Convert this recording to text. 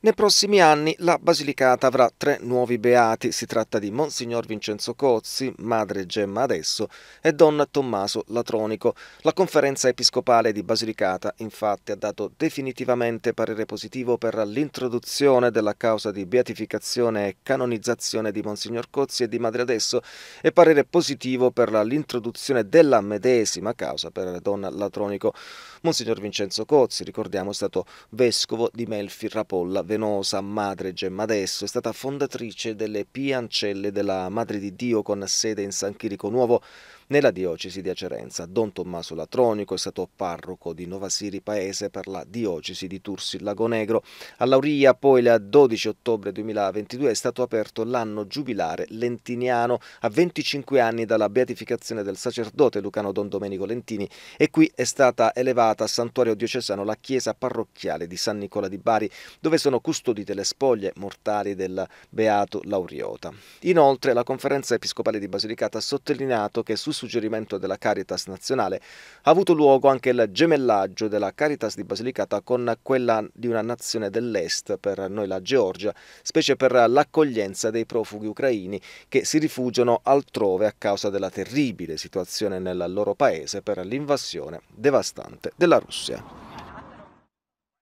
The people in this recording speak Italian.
Nei prossimi anni la Basilicata avrà tre nuovi beati, si tratta di Monsignor Vincenzo Cozzi, madre Gemma Adesso e Don Tommaso Latronico. La conferenza episcopale di Basilicata infatti ha dato definitivamente parere positivo per l'introduzione della causa di beatificazione e canonizzazione di Monsignor Cozzi e di madre Adesso e parere positivo per l'introduzione della medesima causa per Don Latronico. Monsignor Vincenzo Cozzi, ricordiamo, è stato vescovo di Melfi Rapolla Venosa, madre Gemma Adesso, è stata fondatrice delle Piancelle della Madre di Dio con sede in San Chirico Nuovo nella diocesi di Acerenza. Don Tommaso Latronico è stato parroco di Novasiri Paese per la diocesi di Tursi Lagonegro. A Lauria poi il 12 ottobre 2022 è stato aperto l'anno giubilare lentiniano a 25 anni dalla beatificazione del sacerdote lucano Don Domenico Lentini e qui è stata elevata a santuario diocesano la chiesa parrocchiale di San Nicola di Bari dove sono sono custodite le spoglie mortali del beato Lauriota. Inoltre la Conferenza Episcopale di Basilicata ha sottolineato che sul suggerimento della Caritas nazionale ha avuto luogo anche il gemellaggio della Caritas di Basilicata con quella di una nazione dell'est, per noi la Georgia, specie per l'accoglienza dei profughi ucraini che si rifugiano altrove a causa della terribile situazione nel loro paese per l'invasione devastante della Russia.